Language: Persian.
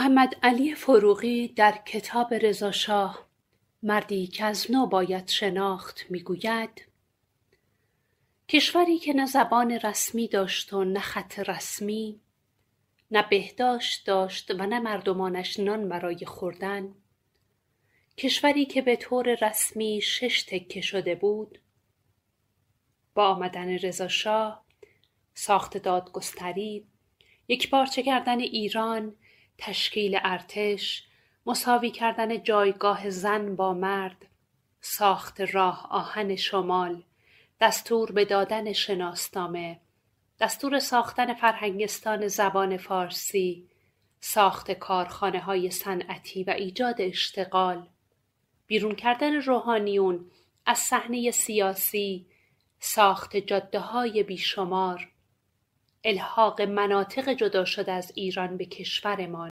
محمد علی فروغی در کتاب رضاشاه مردی که از نو باید شناخت میگوید کشوری که نه زبان رسمی داشت و نه خط رسمی نه بهداشت داشت و نه مردمانش نان برای خوردن کشوری که به طور رسمی شش تکه شده بود با آمدن رضاشاه ساخت دادگستری یک بارچه کردن ایران تشکیل ارتش، مساوی کردن جایگاه زن با مرد، ساخت راه آهن شمال، دستور به دادن شناسنامه، دستور ساختن فرهنگستان زبان فارسی، ساخت کارخانه های صنعتی و ایجاد اشتغال، بیرون کردن روحانیون از صحنه سیاسی، ساخت جاده های بیشمار، الحاق مناطق جدا شده از ایران به کشورمان